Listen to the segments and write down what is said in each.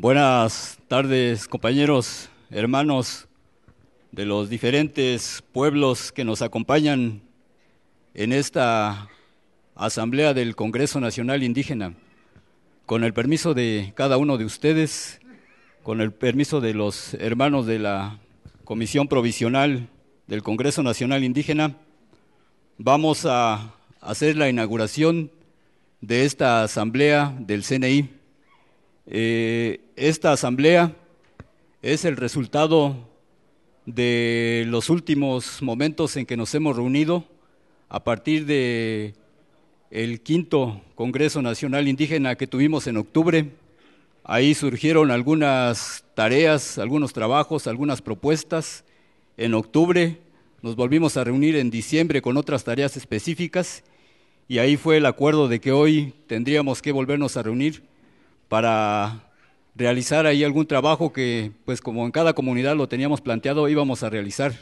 Buenas tardes, compañeros, hermanos de los diferentes pueblos que nos acompañan en esta Asamblea del Congreso Nacional Indígena. Con el permiso de cada uno de ustedes, con el permiso de los hermanos de la Comisión Provisional del Congreso Nacional Indígena, vamos a hacer la inauguración de esta Asamblea del CNI. Eh, esta asamblea es el resultado de los últimos momentos en que nos hemos reunido a partir del quinto Congreso Nacional Indígena que tuvimos en octubre. Ahí surgieron algunas tareas, algunos trabajos, algunas propuestas. En octubre nos volvimos a reunir en diciembre con otras tareas específicas y ahí fue el acuerdo de que hoy tendríamos que volvernos a reunir para realizar ahí algún trabajo que, pues como en cada comunidad lo teníamos planteado, íbamos a realizar.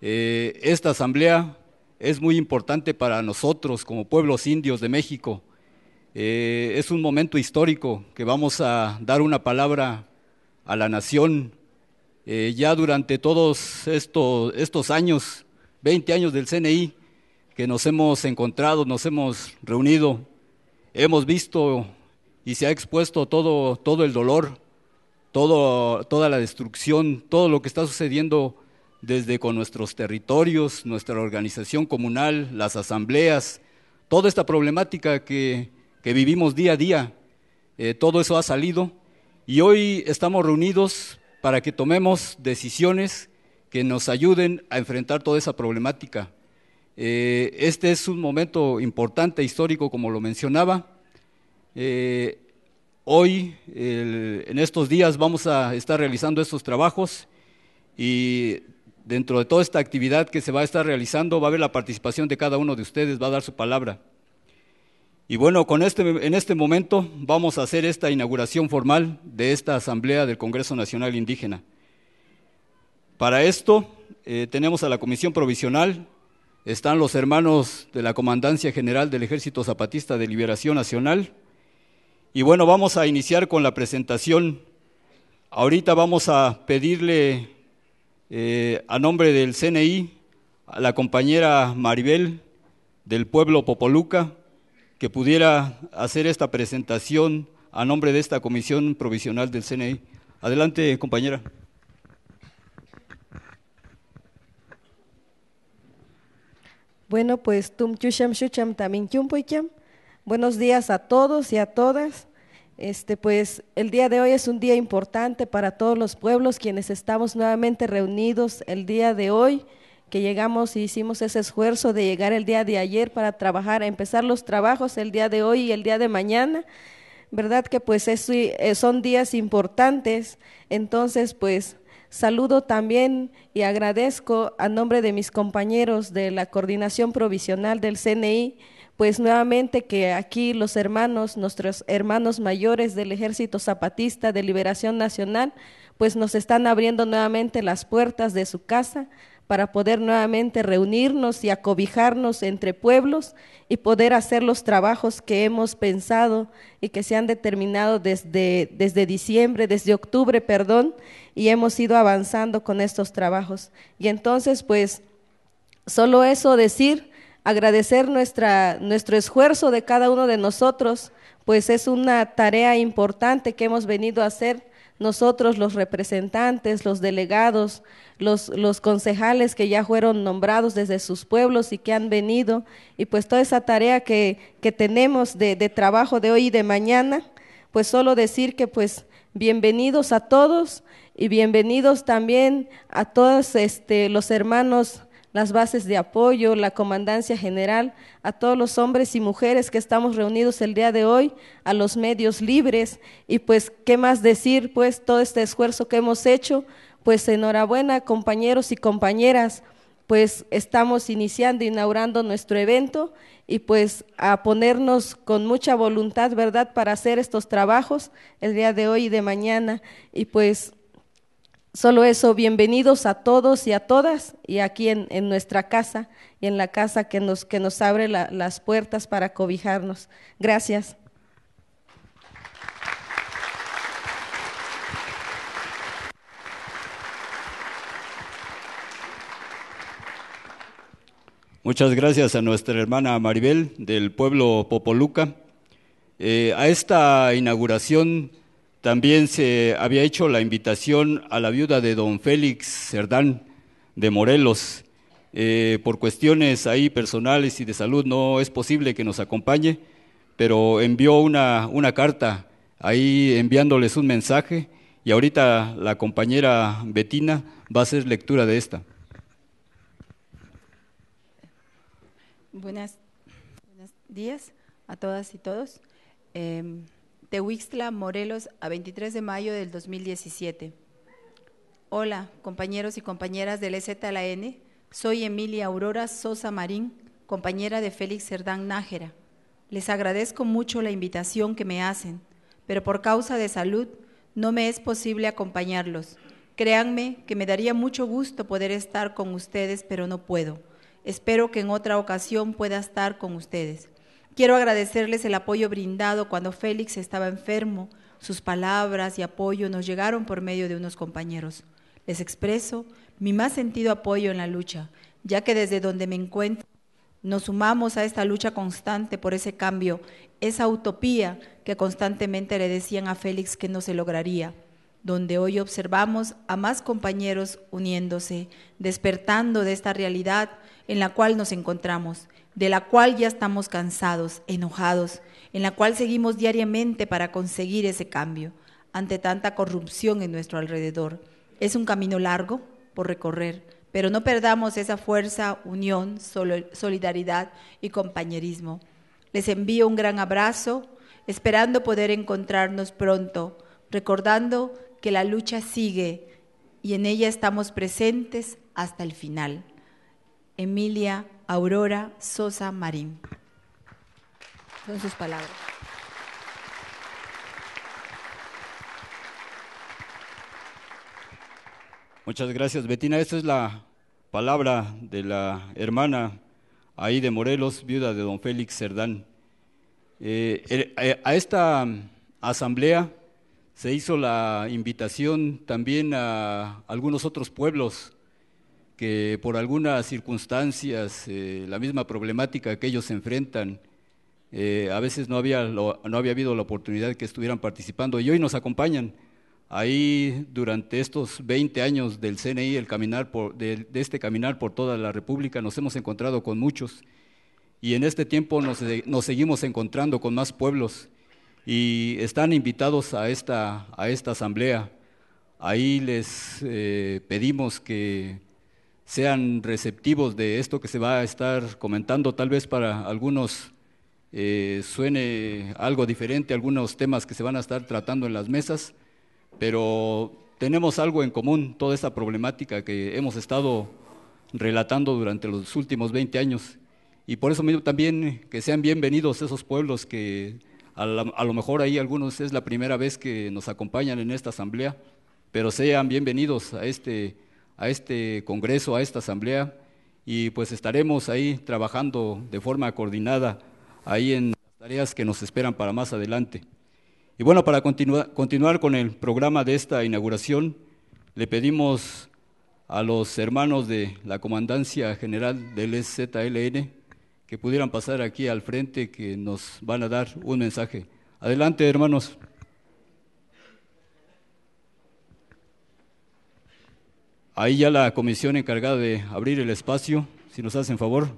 Eh, esta asamblea es muy importante para nosotros como pueblos indios de México. Eh, es un momento histórico que vamos a dar una palabra a la nación. Eh, ya durante todos estos, estos años, 20 años del CNI, que nos hemos encontrado, nos hemos reunido, hemos visto y se ha expuesto todo, el dolor, toda la destrucción, todo lo que está sucediendo desde con nuestros territorios, nuestra organización comunal, las asambleas, toda esta problemática que, que vivimos día a día, eh, todo eso ha salido y hoy estamos reunidos para que tomemos decisiones que nos ayuden a enfrentar toda esa problemática. Eh, este es un momento importante, histórico, como lo mencionaba, eh, hoy, en estos días, vamos a estar realizando estos trabajos y dentro de toda esta actividad que se va a estar realizando va a haber la participación de cada uno de ustedes, va a dar su palabra. Y bueno, con este, en este momento vamos a hacer esta inauguración formal de esta Asamblea del Congreso Nacional Indígena. Para esto eh, tenemos a la Comisión Provisional, están los hermanos de la Comandancia General del Ejército Zapatista de Liberación Nacional, y bueno, vamos a iniciar con la presentación. Ahorita vamos a pedirle eh, a nombre del CNI a la compañera Maribel del pueblo Popoluca que pudiera hacer esta presentación a nombre de esta comisión provisional del CNI. Adelante, compañera. Bueno, pues tum chucham chucham tamin Buenos días a todos y a todas. Este, pues el día de hoy es un día importante para todos los pueblos quienes estamos nuevamente reunidos el día de hoy, que llegamos y hicimos ese esfuerzo de llegar el día de ayer para trabajar, empezar los trabajos el día de hoy y el día de mañana. ¿Verdad que pues eh, son días importantes? Entonces, pues Saludo también y agradezco a nombre de mis compañeros de la Coordinación Provisional del CNI pues nuevamente que aquí los hermanos, nuestros hermanos mayores del Ejército Zapatista de Liberación Nacional, pues nos están abriendo nuevamente las puertas de su casa para poder nuevamente reunirnos y acobijarnos entre pueblos y poder hacer los trabajos que hemos pensado y que se han determinado desde, desde diciembre, desde octubre, perdón, y hemos ido avanzando con estos trabajos. Y entonces, pues, solo eso decir agradecer nuestro esfuerzo de cada uno de nosotros, pues es una tarea importante que hemos venido a hacer nosotros los representantes, los delegados, los, concejales que ya fueron nombrados desde sus pueblos y que han venido, y pues toda esa tarea que, tenemos de, de, trabajo de hoy y de mañana, pues solo decir que pues bienvenidos a todos y bienvenidos también a todos este, los hermanos las bases de apoyo, la comandancia general, a todos los hombres y mujeres que estamos reunidos el día de hoy, a los medios libres y pues qué más decir, pues todo este esfuerzo que hemos hecho, pues enhorabuena compañeros y compañeras, pues estamos iniciando, inaugurando nuestro evento y pues a ponernos con mucha voluntad, ¿verdad?, para hacer estos trabajos el día de hoy y de mañana y pues Solo eso, bienvenidos a todos y a todas, y aquí en, nuestra casa y en la casa que nos, que nos abre las puertas para cobijarnos. Gracias. Muchas gracias a nuestra hermana Maribel del pueblo Popoluca. Eh, a esta inauguración también se había hecho la invitación a la viuda de don Félix Cerdán de Morelos. Eh, por cuestiones ahí personales y de salud no es posible que nos acompañe, pero envió una, carta ahí enviándoles un mensaje y ahorita la compañera Betina va a hacer lectura de esta. Buenas, buenos días a todas y todos. Em, Tehuixtla, Morelos, a 23 de mayo del 2017. Hola, compañeros y compañeras del EZLN, Soy Emilia Aurora Sosa Marín, compañera de Félix Cerdán Nájera. Les agradezco mucho la invitación que me hacen, pero por causa de salud no me es posible acompañarlos. Créanme que me daría mucho gusto poder estar con ustedes, pero no puedo. Espero que en otra ocasión pueda estar con ustedes. Quiero agradecerles el apoyo brindado cuando Félix estaba enfermo. Sus palabras y apoyo nos llegaron por medio de unos compañeros. Les expreso mi más sentido apoyo en la lucha, ya que desde donde me encuentro nos sumamos a esta lucha constante por ese cambio, esa utopía que constantemente le decían a Félix que no se lograría, donde hoy observamos a más compañeros uniéndose, despertando de esta realidad en la cual nos encontramos, de la cual ya estamos cansados, enojados, en la cual seguimos diariamente para conseguir ese cambio ante tanta corrupción en nuestro alrededor. Es un camino largo por recorrer, pero no perdamos esa fuerza, unión, solidaridad y compañerismo. Les envío un gran abrazo, esperando poder encontrarnos pronto, recordando que la lucha sigue y en ella estamos presentes hasta el final. Emilia Aurora Sosa Marín. Son sus palabras. Muchas gracias, Betina. Esta es la palabra de la hermana ahí de Morelos, viuda de don Félix Cerdán. Eh, eh, a esta asamblea se hizo la invitación también a algunos otros pueblos que por algunas circunstancias, eh, la misma problemática que ellos enfrentan, eh, a veces no había, no había habido la oportunidad de que estuvieran participando y hoy nos acompañan. Ahí durante estos 20 años del CNI, el caminar por, de, este caminar por toda la República, nos hemos encontrado con muchos y en este tiempo nos, eh, nos seguimos encontrando con más pueblos y están invitados a esta, a esta asamblea. Ahí les pedimos que sean receptivos de esto que se va a estar comentando. Tal vez para algunos eh, suene algo diferente, algunos temas que se van a estar tratando en las mesas, pero tenemos algo en común, toda esta problemática que hemos estado relatando durante los últimos 20 años. Y por eso mismo también que sean bienvenidos esos pueblos que a, a lo mejor ahí algunos es la primera vez que nos acompañan en esta asamblea, pero sean bienvenidos a este a este Congreso, a esta Asamblea, y pues estaremos ahí trabajando de forma coordinada ahí en las tareas que nos esperan para más adelante. Y bueno, para continuar con el programa de esta inauguración, le pedimos a los hermanos de la Comandancia General del e ZLN que pudieran pasar aquí al frente, que nos van a dar un mensaje. Adelante, hermanos. Ahí ya la comisión encargada de abrir el espacio, si nos hacen favor.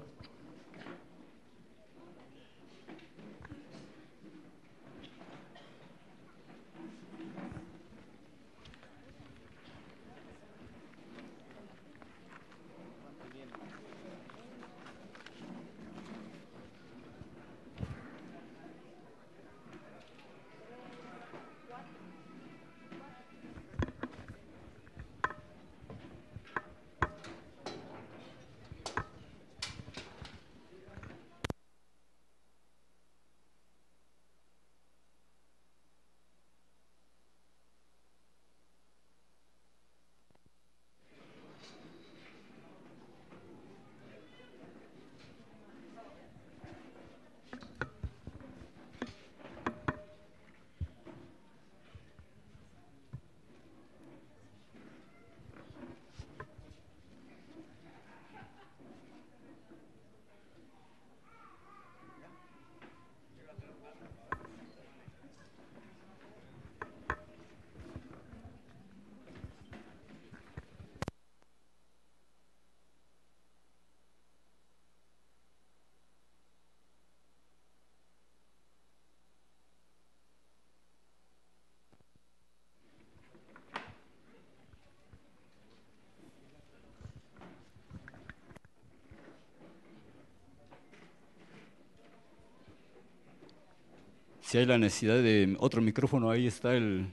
si hay la necesidad de otro micrófono, ahí está el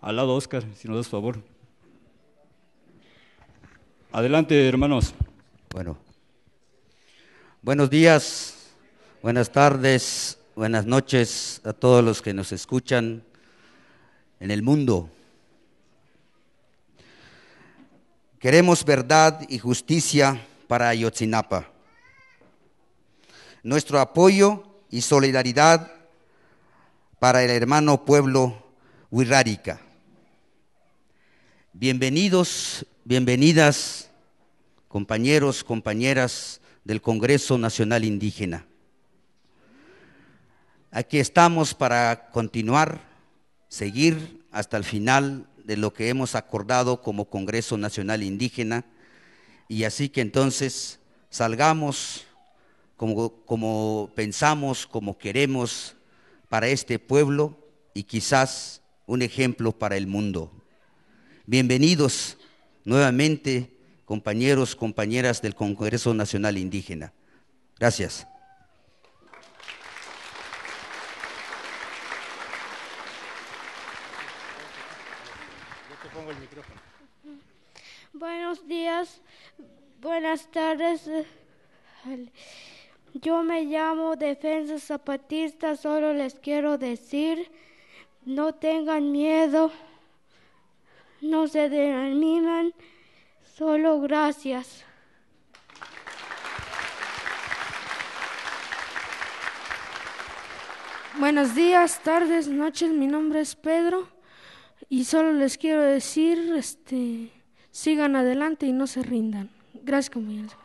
al lado Oscar, si nos das favor. Adelante, hermanos. Bueno. Buenos días, buenas tardes, buenas noches a todos los que nos escuchan en el mundo. Queremos verdad y justicia para Ayotzinapa. Nuestro apoyo y solidaridad para el hermano pueblo Wirrárica. Bienvenidos, bienvenidas, compañeros, compañeras del Congreso Nacional Indígena. Aquí estamos para continuar, seguir hasta el final de lo que hemos acordado como Congreso Nacional Indígena y así que entonces salgamos como pensamos, como queremos para este pueblo y quizás un ejemplo para el mundo. Bienvenidos nuevamente, compañeros, compañeras del Congreso Nacional Indígena. Gracias. Buenos días, buenas tardes. Yo me llamo Defensa Zapatista, solo les quiero decir, no tengan miedo, no se desanimen, solo gracias. Buenos días, tardes, noches, mi nombre es Pedro y solo les quiero decir, este, sigan adelante y no se rindan. Gracias, compañeros.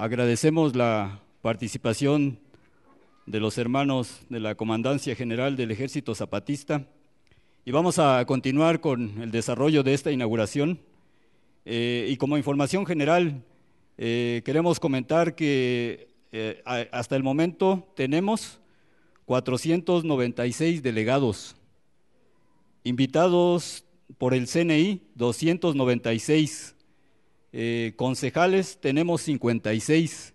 Agradecemos la participación de los hermanos de la Comandancia General del Ejército Zapatista y vamos a continuar con el desarrollo de esta inauguración. Eh, y como información general, eh, queremos comentar que eh, hasta el momento tenemos 496 delegados, invitados por el CNI 296 eh, concejales tenemos 56,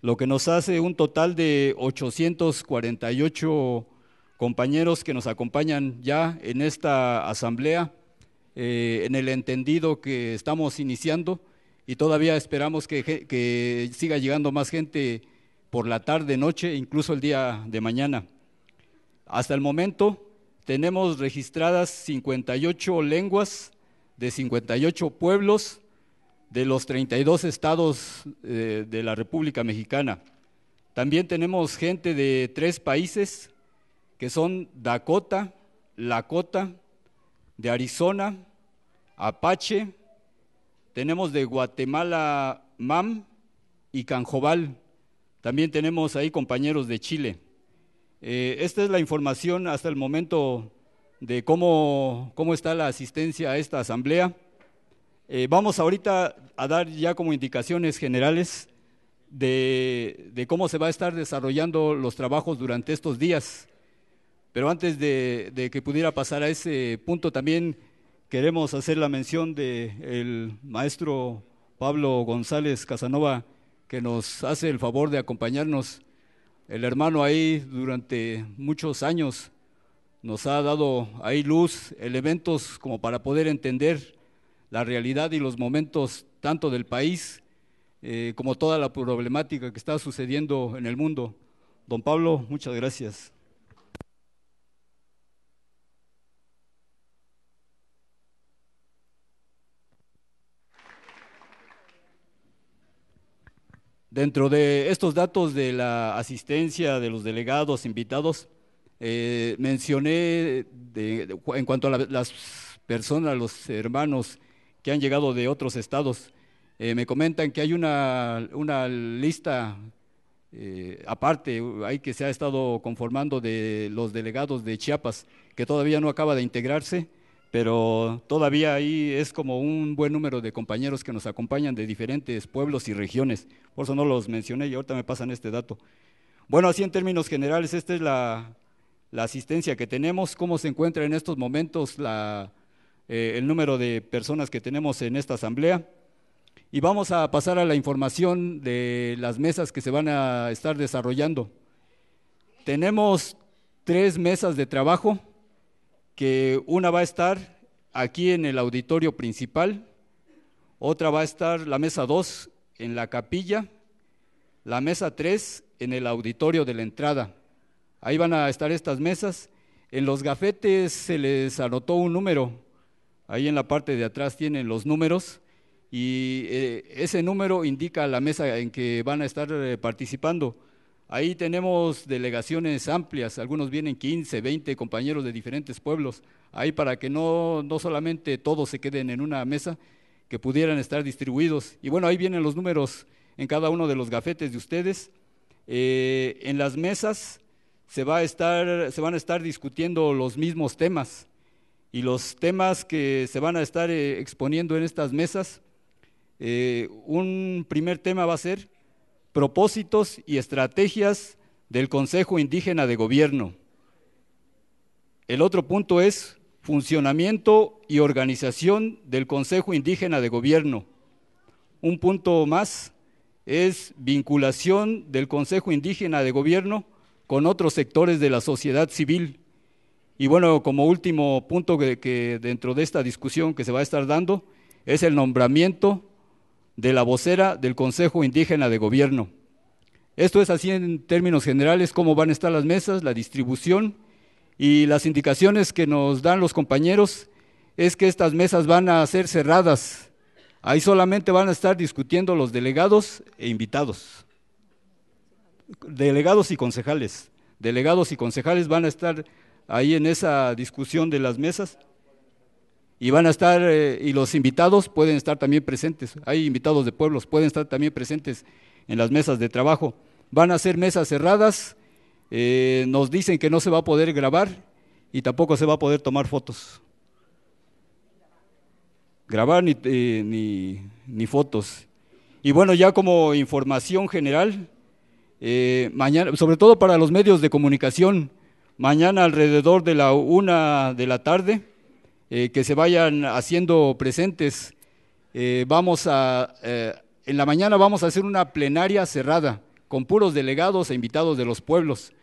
lo que nos hace un total de 848 compañeros que nos acompañan ya en esta asamblea, eh, en el entendido que estamos iniciando y todavía esperamos que, que, siga llegando más gente por la tarde, noche, incluso el día de mañana. Hasta el momento tenemos registradas 58 lenguas de 58 pueblos de los 32 estados eh, de la República Mexicana. También tenemos gente de tres países, que son Dakota, Lakota, de Arizona, Apache, tenemos de Guatemala MAM y Canjobal. También tenemos ahí compañeros de Chile. Eh, esta es la información hasta el momento de cómo, cómo está la asistencia a esta asamblea. Eh, vamos ahorita a dar ya como indicaciones generales de, cómo se va a estar desarrollando los trabajos durante estos días. Pero antes de, que pudiera pasar a ese punto, también queremos hacer la mención del maestro Pablo González Casanova, que nos hace el favor de acompañarnos. El hermano ahí durante muchos años nos ha dado ahí luz, elementos como para poder entender la realidad y los momentos tanto del país eh, como toda la problemática que está sucediendo en el mundo. Don Pablo, muchas gracias. Dentro de estos datos de la asistencia de los delegados invitados, eh, mencioné en cuanto a las personas, los hermanos que han llegado de otros estados. Eh, me comentan que hay una, una lista eh, aparte, hay uh, que se ha estado conformando de los delegados de Chiapas, que todavía no acaba de integrarse, pero todavía ahí es como un buen número de compañeros que nos acompañan de diferentes pueblos y regiones. Por eso no los mencioné y ahorita me pasan este dato. Bueno, así en términos generales, esta es la, la asistencia que tenemos, cómo se encuentra en estos momentos la, eh, el número de personas que tenemos en esta asamblea. Y vamos a pasar a la información de las mesas que se van a estar desarrollando. Tenemos tres mesas de trabajo, que una va a estar aquí en el auditorio principal, otra va a estar la mesa 2 en la capilla, la mesa 3 en el auditorio de la entrada. Ahí van a estar estas mesas. En los gafetes se les anotó un número Ahí en la parte de atrás tienen los números y eh, ese número indica la mesa en que van a estar eh, participando. Ahí tenemos delegaciones amplias, algunos vienen 15, 20 compañeros de diferentes pueblos, ahí para que no, solamente todos se queden en una mesa, que pudieran estar distribuidos. Y bueno, ahí vienen los números en cada uno de los gafetes de ustedes. Eh, en las mesas se, va a estar, se van a estar discutiendo los mismos temas y los temas que se van a estar eh, exponiendo en estas mesas. Eh, un primer tema va a ser propósitos y estrategias del Consejo Indígena de Gobierno. El otro punto es funcionamiento y organización del Consejo Indígena de Gobierno. Un punto más es vinculación del Consejo Indígena de Gobierno con otros sectores de la sociedad civil. Y bueno, como último punto que, dentro de esta discusión que se va a estar dando es el nombramiento de la vocera del Consejo Indígena de Gobierno. Esto es así en términos generales, cómo van a estar las mesas, la distribución y las indicaciones que nos dan los compañeros es que estas mesas van a ser cerradas. Ahí solamente van a estar discutiendo los delegados e invitados. Delegados y concejales. Delegados y concejales van a estar ahí en esa discusión de las mesas. Y van a estar, eh, y los invitados pueden estar también presentes. Hay invitados de pueblos, pueden estar también presentes en las mesas de trabajo. Van a ser mesas cerradas. Eh, nos dicen que no se va a poder grabar y tampoco se va a poder tomar fotos. Grabar ni, eh, ni, fotos. Y bueno, ya como información general, mañana, sobre todo para los medios de comunicación, mañana alrededor de la una de la tarde, eh, que se vayan haciendo presentes. Eh, vamos a, eh, en la mañana vamos a hacer una plenaria cerrada con puros delegados e invitados de los pueblos.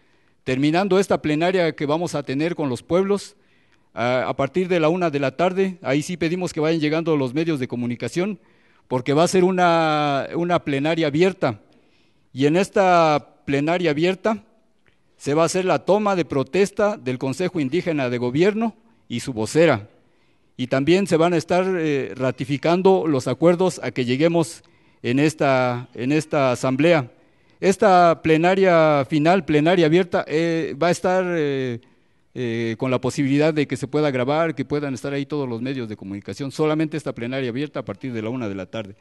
Terminando esta plenaria que vamos a tener con los pueblos, a partir de la una de la tarde, ahí sí pedimos que vayan llegando los medios de comunicación, porque va a ser una, una plenaria abierta. Y en esta plenaria abierta se va a hacer la toma de protesta del Consejo Indígena de Gobierno y su vocera. Y también se van a estar eh, ratificando los acuerdos a que lleguemos en esta, asamblea. Esta plenaria final, plenaria abierta, eh, va a estar eh, con la posibilidad de que se pueda grabar, que puedan estar ahí todos los medios de comunicación. Solamente esta plenaria abierta a partir de la una de la tarde.